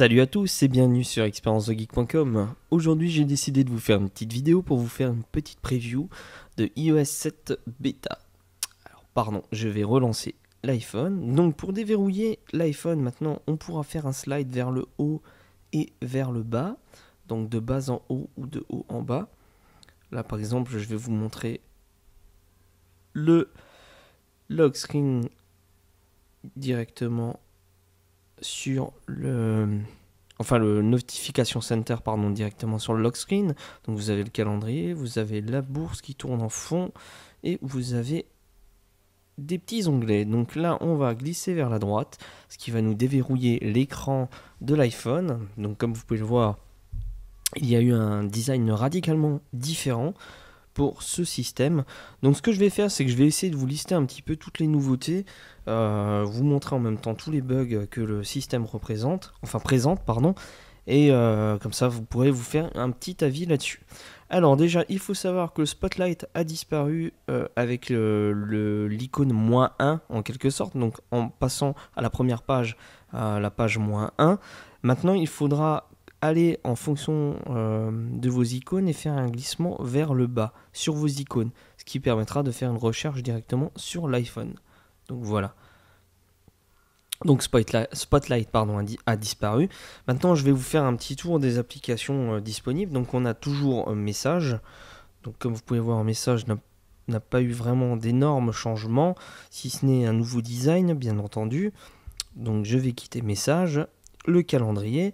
Salut à tous et bienvenue sur expériencegeek.com. Aujourd'hui, j'ai décidé de vous faire une petite vidéo pour vous faire une petite preview de iOS 7 bêta. Alors, pardon, je vais relancer l'iPhone. Donc, pour déverrouiller l'iPhone, maintenant, on pourra faire un slide vers le haut et vers le bas. Donc, de bas en haut ou de haut en bas. Là, par exemple, je vais vous montrer le lock screen directement sur le enfin le notification center pardon directement sur le lock screen. Donc vous avez le calendrier, vous avez la bourse qui tourne en fond et vous avez des petits onglets. Donc là, on va glisser vers la droite, ce qui va nous déverrouiller l'écran de l'iPhone. Donc comme vous pouvez le voir, il y a eu un design radicalement différent pour ce système. Donc ce que je vais faire, c'est que je vais essayer de vous lister un petit peu toutes les nouveautés, euh, vous montrer en même temps tous les bugs que le système représente, enfin présente, pardon, et euh, comme ça vous pourrez vous faire un petit avis là-dessus. Alors déjà, il faut savoir que le Spotlight a disparu euh, avec l'icône moins 1 en quelque sorte, donc en passant à la première page, à la page moins 1. Maintenant, il faudra aller en fonction euh, de vos icônes et faire un glissement vers le bas sur vos icônes, ce qui permettra de faire une recherche directement sur l'iPhone. Donc voilà. Donc Spotlight, pardon, a, disparu. Maintenant, je vais vous faire un petit tour des applications euh, disponibles. Donc on a toujours euh, Message. Donc comme vous pouvez voir, Message n'a pas eu vraiment d'énormes changements, si ce n'est un nouveau design, bien entendu. Donc je vais quitter Message, le calendrier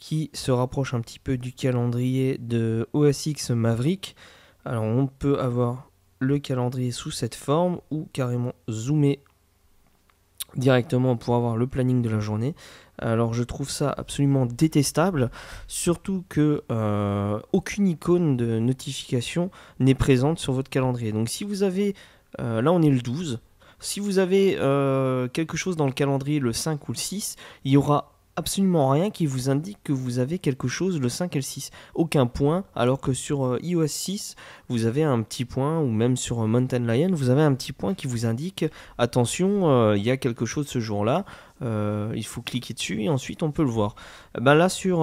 qui se rapproche un petit peu du calendrier de OS X Maverick. Alors on peut avoir le calendrier sous cette forme ou carrément zoomer directement pour avoir le planning de la journée. Alors je trouve ça absolument détestable, surtout que euh, aucune icône de notification n'est présente sur votre calendrier. Donc si vous avez, euh, là on est le 12, si vous avez euh, quelque chose dans le calendrier le 5 ou le 6, il y aura absolument rien qui vous indique que vous avez quelque chose le 5 et le 6. Aucun point, alors que sur euh, iOS 6, vous avez un petit point, ou même sur euh, Mountain Lion, vous avez un petit point qui vous indique, attention, euh, il y a quelque chose ce jour-là, il faut cliquer dessus et ensuite on peut le voir. Eh ben là, sur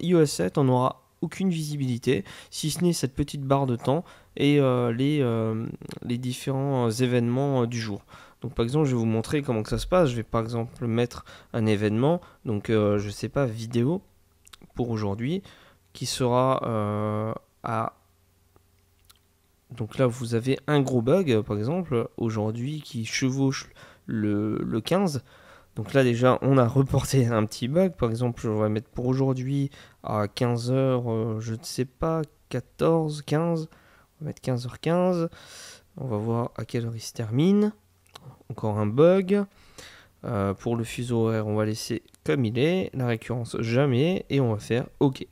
iOS 7, on n'aura aucune visibilité, si ce n'est cette petite barre de temps et les, les différents événements du jour. Donc par exemple, je vais vous montrer comment que ça se passe. Je vais par exemple mettre un événement, donc euh, je sais pas, vidéo pour aujourd'hui, qui sera euh, à... Donc là, vous avez un gros bug, par exemple, aujourd'hui, qui chevauche le, 15. Donc là déjà, on a reporté un petit bug. Par exemple, je vais mettre pour aujourd'hui à 15h, euh, je ne sais pas, 14, 15. On va mettre 15h15. On va voir à quelle heure il se termine encore un bug. Euh, pour le fuseau horaire, on va laisser comme il est, la récurrence jamais, et on va faire OK.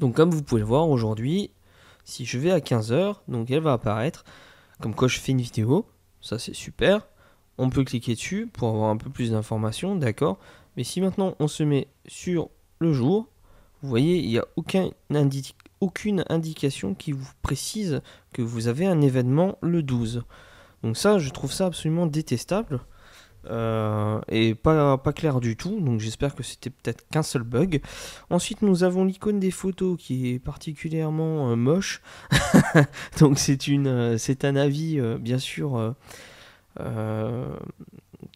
Donc comme vous pouvez le voir aujourd'hui, si je vais à 15h, donc elle va apparaître, comme quand je fais une vidéo, ça c'est super, on peut cliquer dessus pour avoir un peu plus d'informations, d'accord, mais si maintenant on se met sur le jour, vous voyez, il n'y a aucune indication qui vous précise que vous avez un événement le 12. Donc ça, je trouve ça absolument détestable. Euh, et pas, clair du tout, donc j'espère que c'était peut-être qu'un seul bug. Ensuite, nous avons l'icône des photos qui est particulièrement euh, moche. donc euh, c'est un avis bien sûr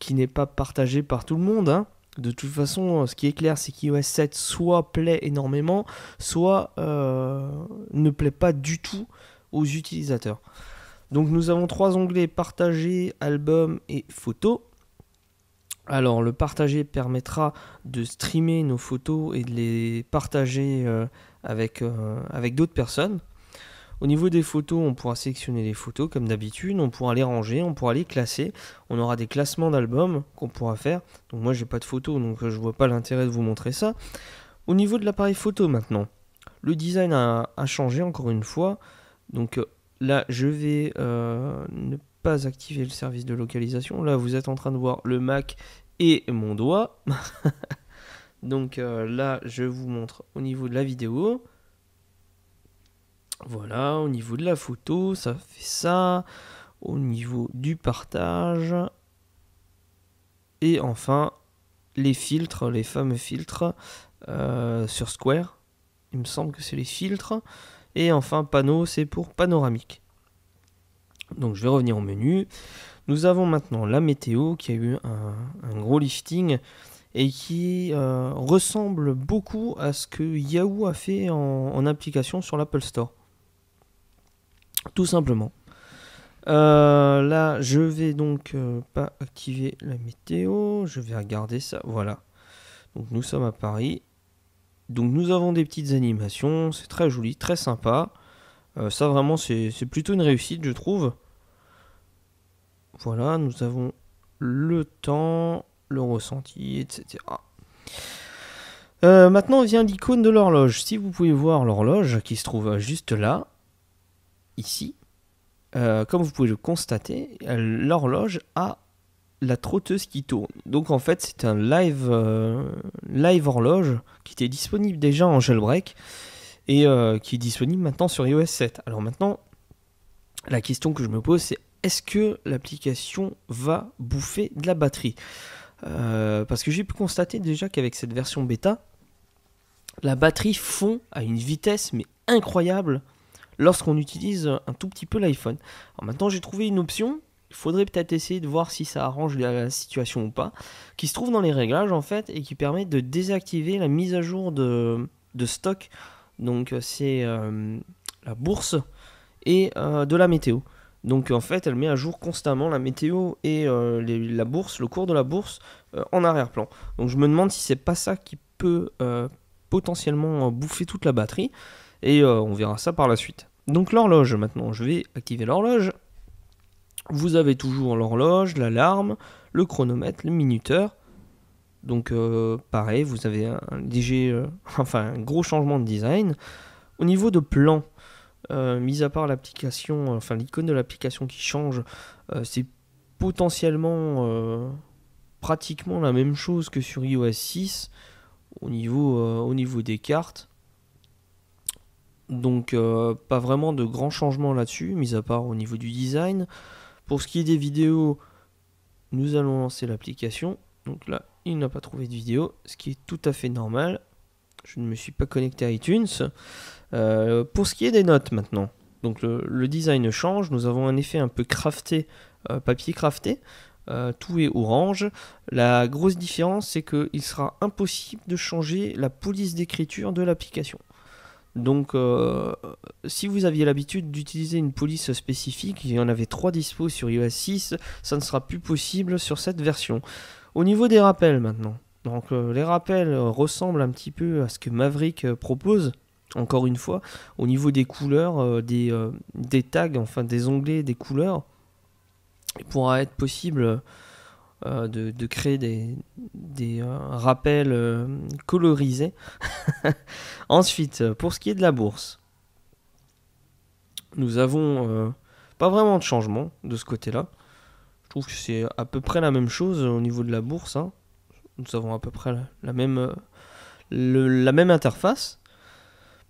qui n'est pas partagé par tout le monde. Hein. De toute façon, ce qui est clair, c'est qu'iOS 7 soit plaît énormément, soit ne plaît pas du tout aux utilisateurs. Donc nous avons trois onglets partager, album et photos. Alors le partager permettra de streamer nos photos et de les partager euh, avec, euh, avec d'autres personnes. Au niveau des photos, on pourra sélectionner les photos comme d'habitude, on pourra les ranger, on pourra les classer, on aura des classements d'albums qu'on pourra faire. Donc moi j'ai pas de photos donc je vois pas l'intérêt de vous montrer ça. Au niveau de l'appareil photo maintenant, le design a, a, changé encore une fois. Donc euh, Là, je vais euh, ne pas activer le service de localisation. Là, vous êtes en train de voir le Mac et mon doigt. Donc euh, là, je vous montre au niveau de la vidéo. Voilà, au niveau de la photo, ça fait ça. Au niveau du partage. Et enfin, les filtres, les fameux filtres euh, sur Square. Il me semble que c'est les filtres. Et enfin, panneau, c'est pour panoramique. Donc je vais revenir au menu. Nous avons maintenant la météo qui a eu un, gros lifting et qui euh, ressemble beaucoup à ce que Yahoo a fait en, application sur l'Apple Store. Tout simplement. Euh, là, je vais donc euh, pas activer la météo. Je vais regarder ça. Voilà. Donc nous sommes à Paris. Donc nous avons des petites animations, c'est très joli, très sympa. Euh, ça vraiment c'est plutôt une réussite je trouve. Voilà, nous avons le temps, le ressenti, etc. Euh, maintenant vient l'icône de l'horloge. Si vous pouvez voir l'horloge qui se trouve juste là, ici, euh, comme vous pouvez le constater, l'horloge a la trotteuse qui tourne. Donc en fait, c'est un live, euh, live horloge qui était disponible déjà en jailbreak et euh, qui est disponible maintenant sur iOS 7. Alors maintenant, la question que je me pose, c'est est-ce que l'application va bouffer de la batterie euh, Parce que j'ai pu constater déjà qu'avec cette version bêta, la batterie fond à une vitesse mais incroyable lorsqu'on utilise un tout petit peu l'iPhone. Alors maintenant, j'ai trouvé une option il faudrait peut-être essayer de voir si ça arrange la situation ou pas, qui se trouve dans les réglages en fait et qui permet de désactiver la mise à jour de, stock. Donc euh, c'est euh, la bourse et euh, de la météo. Donc en fait elle met à jour constamment la météo et la bourse, le cours de la bourse en arrière-plan. Donc je me demande si c'est pas ça qui peut potentiellement bouffer toute la batterie et on verra ça par la suite. Donc l'horloge maintenant, je vais activer l'horloge vous avez toujours l'horloge, l'alarme, le chronomètre, le minuteur. Donc euh, pareil, vous avez un, euh, enfin un gros changement de design. Au niveau de plan, euh, mis à part l'application, enfin l'icône de l'application qui change, c'est potentiellement pratiquement la même chose que sur iOS 6 au niveau, au niveau des cartes. Donc pas vraiment de grands changements là-dessus, mis à part au niveau du design. Pour ce qui est des vidéos, nous allons lancer l'application. Donc là, il n'a pas trouvé de vidéo, ce qui est tout à fait normal. Je ne me suis pas connecté à iTunes. Euh, pour ce qui est des notes maintenant, donc le, design change. Nous avons un effet un peu crafté, euh, papier crafté. Euh, tout est orange. La grosse différence, c'est qu'il sera impossible de changer la police d'écriture de l'application. Donc, euh, si vous aviez l'habitude d'utiliser une police spécifique, il y en avait trois dispos sur iOS 6, ça ne sera plus possible sur cette version. Au niveau des rappels maintenant. Donc, euh, les rappels euh, ressemblent un petit peu à ce que Maverick propose, encore une fois, au niveau des couleurs, des, des, tags, enfin des onglets, des couleurs. Il pourra être possible euh, de, créer des, euh, rappels euh, colorisés. Ensuite, pour ce qui est de la bourse, nous avons pas vraiment de changement de ce côté-là. Je trouve que c'est à peu près la même chose au niveau de la bourse. Hein. Nous avons à peu près la, même, la même interface.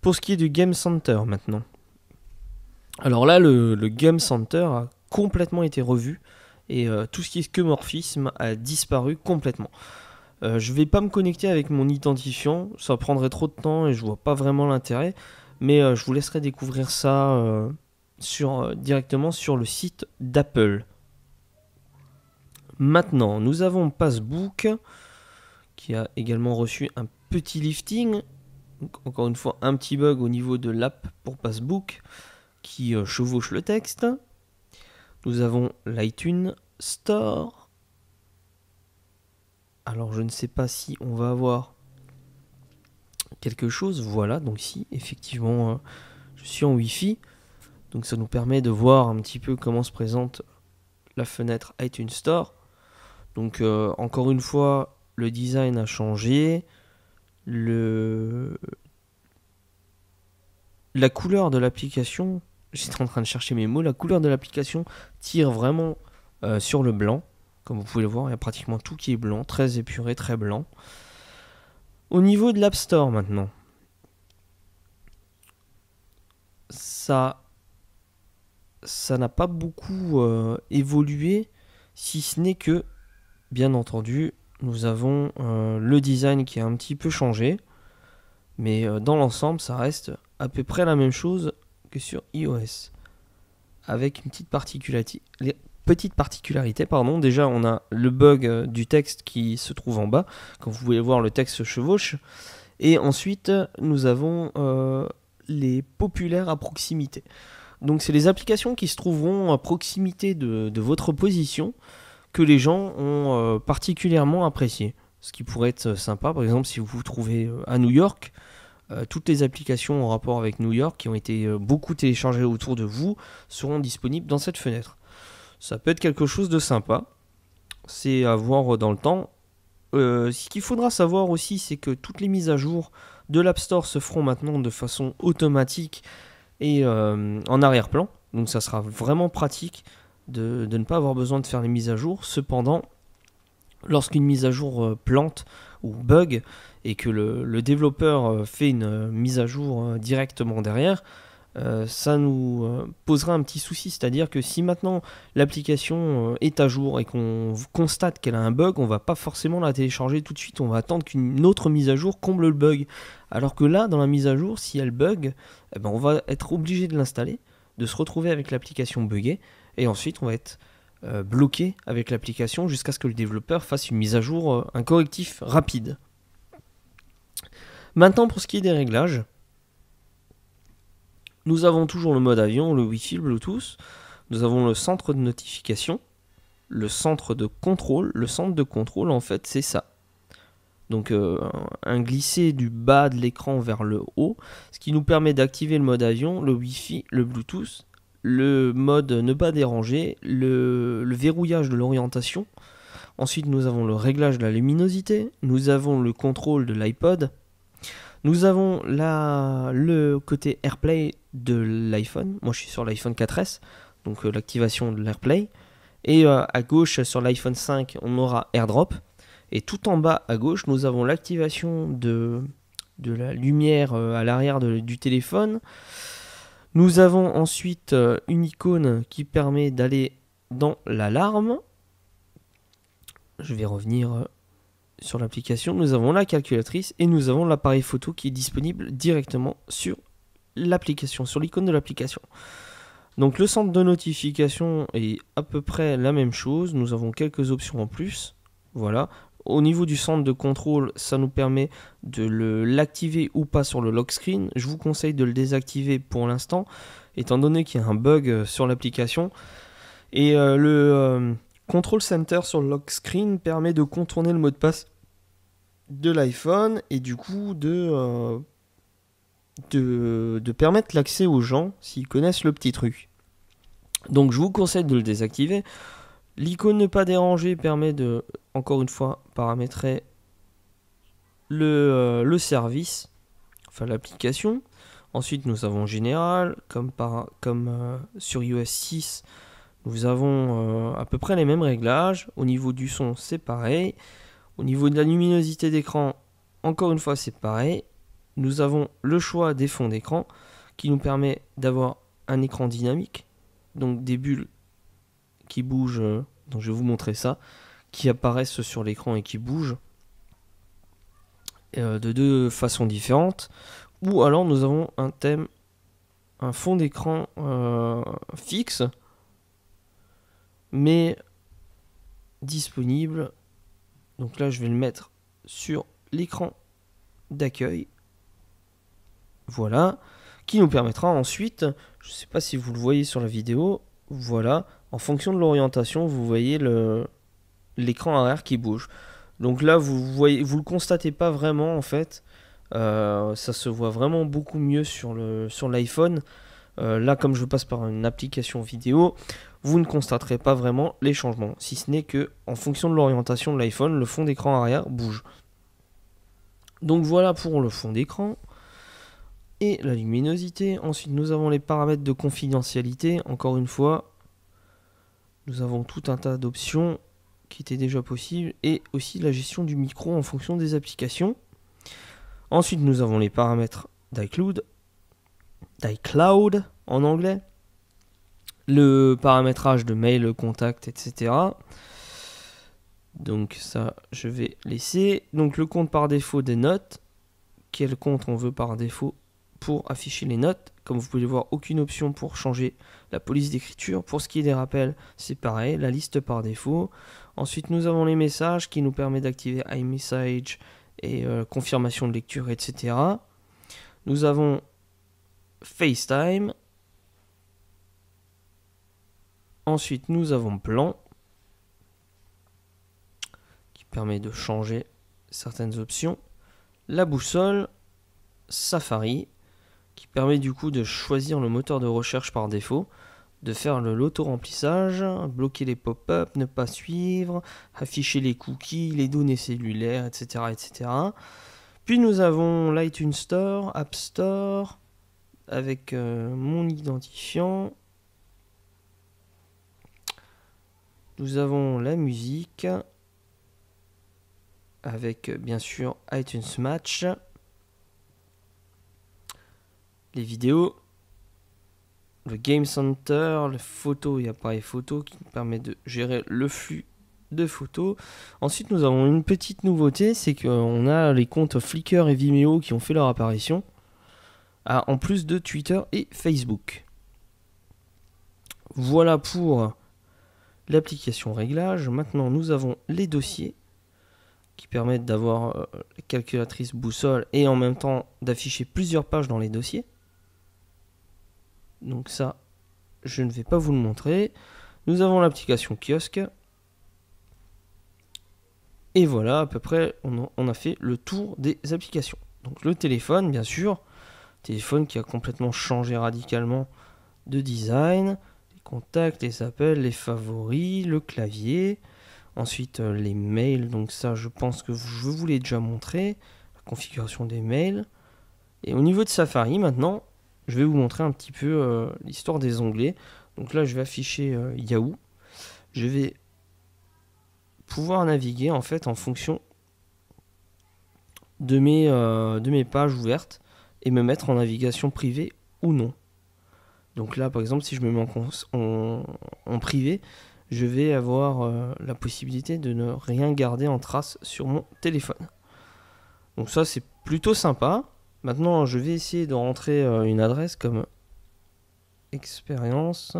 Pour ce qui est du Game Center maintenant. Alors là, le Game Center a complètement été revu et euh, tout ce qui est morphisme a disparu complètement. Euh, je vais pas me connecter avec mon identifiant, ça prendrait trop de temps et je vois pas vraiment l'intérêt, mais euh, je vous laisserai découvrir ça sur, directement sur le site d'Apple. Maintenant, nous avons Passbook qui a également reçu un petit lifting. encore une fois, un petit bug au niveau de l'app pour Passbook qui chevauche le texte. Nous avons l'iTunes Store. Alors je ne sais pas si on va avoir quelque chose. Voilà, donc si effectivement hein, je suis en Wi-Fi. Donc ça nous permet de voir un petit peu comment se présente la fenêtre iTunes Store. Donc euh, encore une fois, le design a changé. Le... La couleur de l'application j'étais en train de chercher mes mots, la couleur de l'application tire vraiment euh, sur le blanc. Comme vous pouvez le voir, il y a pratiquement tout qui est blanc, très épuré, très blanc. Au niveau de l'App Store maintenant, ça ça n'a pas beaucoup euh, évolué, si ce n'est que, bien entendu, nous avons euh, le design qui a un petit peu changé, mais dans l'ensemble, ça reste à peu près la même chose que sur iOS. Avec une petite particularité, petites particularités pardon, déjà on a le bug euh, du texte qui se trouve en bas, quand vous voulez voir le texte se chevauche, et ensuite nous avons euh, les populaires à proximité. Donc c'est les applications qui se trouveront à proximité de, votre position que les gens ont euh, particulièrement apprécié. Ce qui pourrait être sympa, par exemple si vous vous trouvez à New York, euh, toutes les applications en rapport avec New York qui ont été euh, beaucoup téléchargées autour de vous seront disponibles dans cette fenêtre. Ça peut être quelque chose de sympa, c'est à voir dans le temps. Euh, ce qu'il faudra savoir aussi, c'est que toutes les mises à jour de l'App Store se feront maintenant de façon automatique et en arrière-plan. Donc ça sera vraiment pratique de ne pas avoir besoin de faire les mises à jour. Cependant, lorsqu'une mise à jour euh, plante ou bug et que le, développeur euh, fait une euh, mise à jour directement derrière, ça nous posera un petit souci. C'est-à-dire que si maintenant l'application est à jour et qu'on constate qu'elle a un bug, on va pas forcément la télécharger tout de suite, on va attendre qu'une autre mise à jour comble le bug. Alors que là, dans la mise à jour, si elle bug, eh ben on va être obligé de l'installer, de se retrouver avec l'application buggée, et ensuite on va être euh, bloqué avec l'application jusqu'à ce que le développeur fasse une mise à jour, euh, un correctif rapide. Maintenant pour ce qui est des réglages, nous avons toujours le mode avion, le Wi-Fi, le Bluetooth, nous avons le centre de notification, le centre de contrôle. Le centre de contrôle en fait c'est ça. Donc euh, un glisser du bas de l'écran vers le haut, ce qui nous permet d'activer le mode avion, le Wi-Fi, le Bluetooth le mode ne pas déranger, le, verrouillage de l'orientation. Ensuite, nous avons le réglage de la luminosité, nous avons le contrôle de l'iPod, nous avons le côté AirPlay de l'iPhone. Moi, je suis sur l'iPhone 4S, donc euh, l'activation de l'AirPlay. Et euh, à gauche, sur l'iPhone 5, on aura AirDrop. Et tout en bas à gauche, nous avons l'activation de la lumière euh, à l'arrière du téléphone. Nous avons ensuite euh, une icône qui permet d'aller dans l'alarme. Je vais revenir euh, sur l'application. Nous avons la calculatrice et nous avons l'appareil photo qui est disponible directement sur l'application, sur l'icône de l'application. Donc le centre de notification est à peu près la même chose. Nous avons quelques options en plus. Voilà, au niveau du centre de contrôle, ça nous permet de l'activer ou pas sur le lock screen. Je vous conseille de le désactiver pour l'instant, étant donné qu'il y a un bug euh, sur l'application. Et euh, le euh, control center sur le lock screen permet de contourner le mot de passe de l'iPhone et du coup de, de permettre l'accès aux gens s'ils connaissent le petit truc. Donc je vous conseille de le désactiver. L'icône ne pas déranger permet de, encore une fois, paramétrer le, euh, service, enfin l'application. Ensuite, nous avons général, comme, par, comme euh, sur iOS 6, nous avons euh, à peu près les mêmes réglages. Au niveau du son, c'est pareil. Au niveau de la luminosité d'écran, encore une fois, c'est pareil. Nous avons le choix des fonds d'écran qui nous permet d'avoir un écran dynamique, donc des bulles qui bougent. Euh, donc je vais vous montrer ça. Qui apparaissent sur l'écran et qui bougent. Euh, de deux façons différentes. Ou alors nous avons un thème, un fond d'écran euh, fixe, mais disponible. Donc là, je vais le mettre sur l'écran d'accueil. Voilà, qui nous permettra ensuite, je ne sais pas si vous le voyez sur la vidéo, voilà, en fonction de l'orientation, vous voyez l'écran arrière qui bouge. Donc là, vous voyez, vous le constatez pas vraiment en fait. Euh, ça se voit vraiment beaucoup mieux sur sur l'iPhone. Euh, là, comme je passe par une application vidéo, vous ne constaterez pas vraiment les changements, si ce n'est que en fonction de l'orientation de l'iPhone, le fond d'écran arrière bouge. Donc voilà pour le fond d'écran et la luminosité. Ensuite, nous avons les paramètres de confidentialité. Encore une fois, nous avons tout un tas d'options qui étaient déjà possibles et aussi la gestion du micro en fonction des applications. Ensuite, nous avons les paramètres d'iCloud, d'iCloud en anglais, le paramétrage de mail, contact, etc. Donc ça, je vais laisser. Donc le compte par défaut des notes, quel compte on veut par défaut pour afficher les notes. Comme vous pouvez le voir, aucune option pour changer la police d'écriture. Pour ce qui est des rappels, c'est pareil, la liste par défaut. Ensuite, nous avons les messages qui nous permettent d'activer iMessage et euh, confirmation de lecture, etc. Nous avons FaceTime. Ensuite, nous avons Plan qui permet de changer certaines options. La boussole, Safari qui permet du coup de choisir le moteur de recherche par défaut, de faire l'auto-remplissage, bloquer les pop-up, ne pas suivre, afficher les cookies, les données cellulaires, etc. etc. Puis nous avons l'iTunes Store, App Store, avec euh, mon identifiant. Nous avons la musique, avec bien sûr iTunes Match les vidéos, le Game Center, le photo et appareil photo qui permet de gérer le flux de photos. Ensuite, nous avons une petite nouveauté, c'est qu'on a les comptes Flickr et Vimeo qui ont fait leur apparition, en plus de Twitter et Facebook. Voilà pour l'application réglage. Maintenant, nous avons les dossiers qui permettent d'avoir euh, la calculatrice boussole et en même temps d'afficher plusieurs pages dans les dossiers. Donc ça, je ne vais pas vous le montrer. Nous avons l'application kiosque. Et voilà, à peu près, on a fait le tour des applications. Donc le téléphone, bien sûr. Téléphone qui a complètement changé radicalement de design. Les contacts, les appels, les favoris, le clavier. Ensuite, euh, les mails. Donc ça, je pense que je vous l'ai déjà montré. La configuration des mails. Et au niveau de Safari, maintenant, je vais vous montrer un petit peu euh, l'histoire des onglets. Donc là, je vais afficher euh, Yahoo. Je vais pouvoir naviguer en fait en fonction de mes, euh, de mes pages ouvertes et me mettre en navigation privée ou non. Donc là, par exemple, si je me mets en privé, je vais avoir la possibilité de ne rien garder en trace sur mon téléphone. Donc ça, c'est plutôt sympa. Maintenant, je vais essayer de rentrer euh, une adresse comme expérience.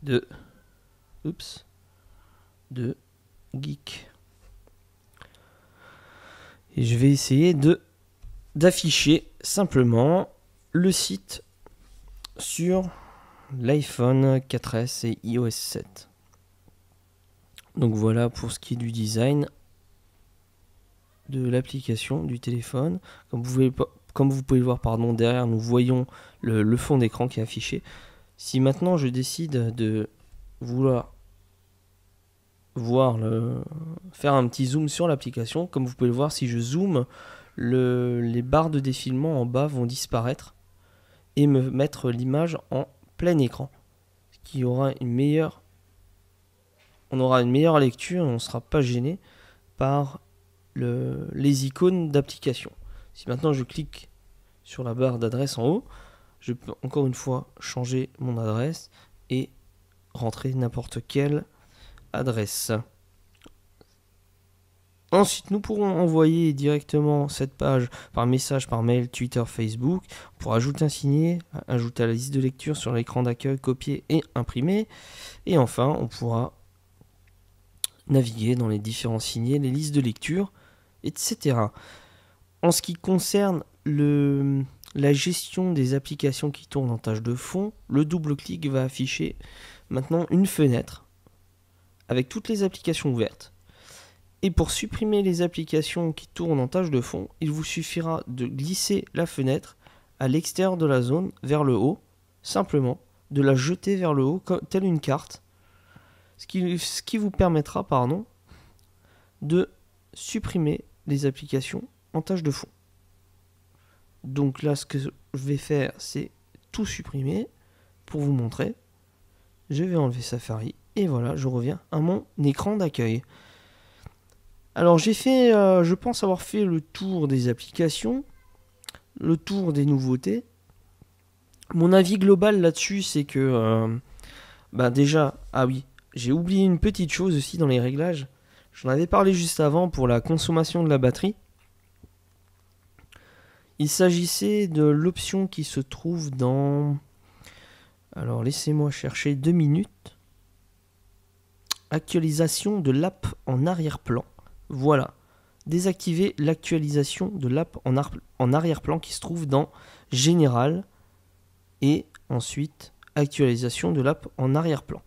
de oups de geek et je vais essayer de d'afficher simplement le site sur l'iPhone 4S et iOS 7. Donc voilà pour ce qui est du design de l'application du téléphone. Comme vous pouvez, comme vous pouvez le voir pardon, derrière, nous voyons le, fond d'écran qui est affiché. Si maintenant je décide de vouloir voir le, faire un petit zoom sur l'application, comme vous pouvez le voir, si je zoome, le, les barres de défilement en bas vont disparaître et me mettre l'image en plein écran. Ce qui aura une meilleure. On aura une meilleure lecture on ne sera pas gêné par le, les icônes d'application. Si maintenant je clique sur la barre d'adresse en haut, je peux encore une fois changer mon adresse et rentrer n'importe quelle adresse. Ensuite, nous pourrons envoyer directement cette page par message, par mail, Twitter, Facebook. Pour ajouter un signé, ajouter à la liste de lecture sur l'écran d'accueil, copier et imprimer. Et enfin, on pourra naviguer dans les différents signés, les listes de lecture, etc. En ce qui concerne la gestion des applications qui tournent en tâche de fond, le double-clic va afficher maintenant une fenêtre avec toutes les applications ouvertes et pour supprimer les applications qui tournent en tâche de fond, il vous suffira de glisser la fenêtre à l'extérieur de la zone vers le haut, simplement, de la jeter vers le haut comme, telle une carte, ce qui, vous permettra pardon, de supprimer les applications en tâche de fond. Donc là, ce que je vais faire, c'est tout supprimer pour vous montrer. Je vais enlever Safari et voilà, je reviens à mon écran d'accueil. Alors j'ai fait, euh, je pense avoir fait le tour des applications, le tour des nouveautés. Mon avis global là-dessus, c'est que, bah déjà, ah oui, j'ai oublié une petite chose aussi dans les réglages. J'en avais parlé juste avant pour la consommation de la batterie. Il s'agissait de l'option qui se trouve dans... Alors laissez-moi chercher deux minutes. Actualisation de l'app en arrière-plan. Voilà. désactiver l'actualisation de l'app en, arrière-plan qui se trouve dans Général et ensuite actualisation de l'app en arrière-plan.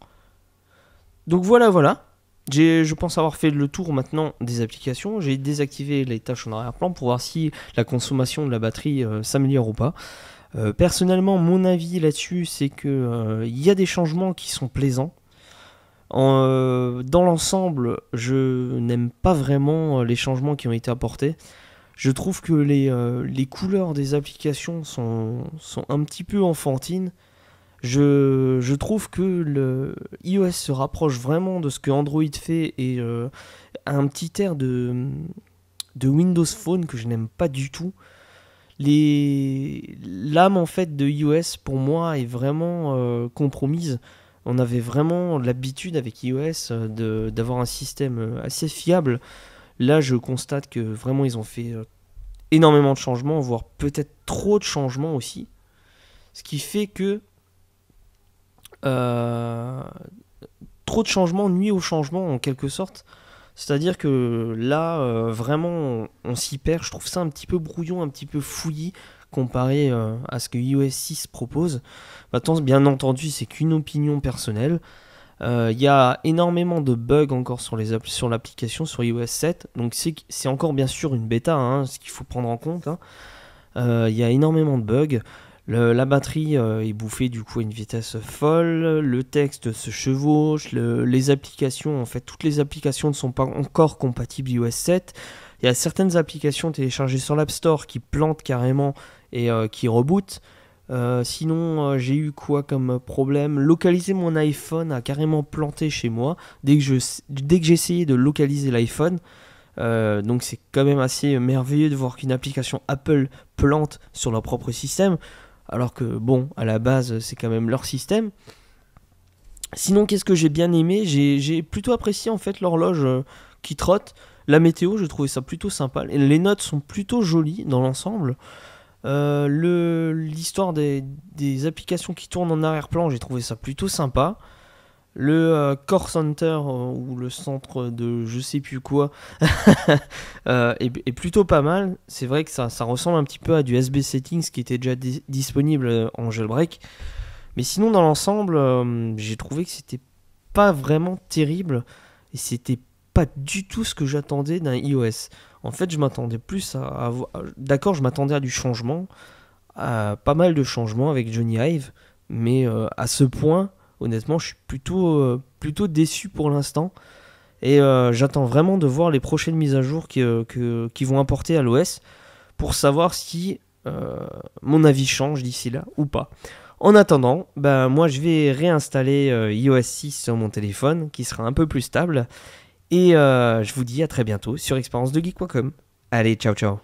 Donc voilà, voilà. Je pense avoir fait le tour maintenant des applications. J'ai désactivé les tâches en arrière-plan pour voir si la consommation de la batterie euh, s'améliore ou pas. Euh, personnellement, mon avis là-dessus, c'est qu'il euh, il y a des changements qui sont plaisants. Euh, dans l'ensemble, je n'aime pas vraiment euh, les changements qui ont été apportés. Je trouve que les, euh, les couleurs des applications sont, sont, un petit peu enfantines. Je, je trouve que le iOS se rapproche vraiment de ce que Android fait et a un petit air de, de Windows Phone que je n'aime pas du tout. L'âme en fait de iOS pour moi est vraiment compromise on avait vraiment l'habitude avec iOS euh, d'avoir un système euh, assez fiable. Là, je constate que vraiment ils ont fait euh, énormément de changements, voire peut-être trop de changements aussi. Ce qui fait que trop de changements nuit au changement en quelque sorte. C'est-à-dire que là, vraiment, on, on s'y perd. Je trouve ça un petit peu brouillon, un petit peu fouillis comparé euh, à ce que iOS 6 propose. Maintenant, bien entendu, c'est qu'une opinion personnelle. Il euh, y a énormément de bugs encore sur l'application sur, sur iOS 7, donc c'est encore bien sûr une bêta, hein, ce qu'il faut prendre en compte. Il hein. euh, y a énormément de bugs. la batterie est bouffée du coup à une vitesse folle, le texte se chevauche, les applications, en fait toutes les applications ne sont pas encore compatibles iOS 7. Il y a certaines applications téléchargées sur l'App Store qui plantent carrément et euh, qui rebootent. Euh, sinon, euh, j'ai eu quoi comme problème Localiser mon iPhone a carrément planté chez moi dès que, je, j'ai essayé de localiser l'iPhone. donc c'est quand même assez merveilleux de voir qu'une application Apple plante sur leur propre système, alors que bon, à la base, c'est quand même leur système. Sinon, qu'est-ce que j'ai bien aimé j'ai, j'ai plutôt apprécié en fait l'horloge qui trotte. La météo, je trouvais ça plutôt sympa. Les notes sont plutôt jolies dans l'ensemble. Euh, l'histoire des, applications qui tournent en arrière-plan, j'ai trouvé ça plutôt sympa. Le euh, Core Center, euh, ou le centre de je sais plus quoi, est, plutôt pas mal. C'est vrai que ça, ressemble un petit peu à du SB Settings qui était déjà disponible en jailbreak. Mais sinon, dans l'ensemble, j'ai trouvé que c'était pas vraiment terrible. Et c'était pas du tout ce que j'attendais d'un iOS. En fait, je m'attendais plus à, D'accord, je m'attendais à du changement, pas mal de changements avec Johnny Hive, mais euh, à ce point, honnêtement, je suis plutôt, euh, plutôt déçu pour l'instant. Et euh, j'attends vraiment de voir les prochaines mises à jour qui, vont apporter à l'OS pour savoir si mon avis change d'ici là ou pas. En attendant, ben, moi je vais réinstaller iOS 6 sur mon téléphone qui sera un peu plus stable et euh, je vous dis à très bientôt sur expérience de geek.com. Allez, ciao ciao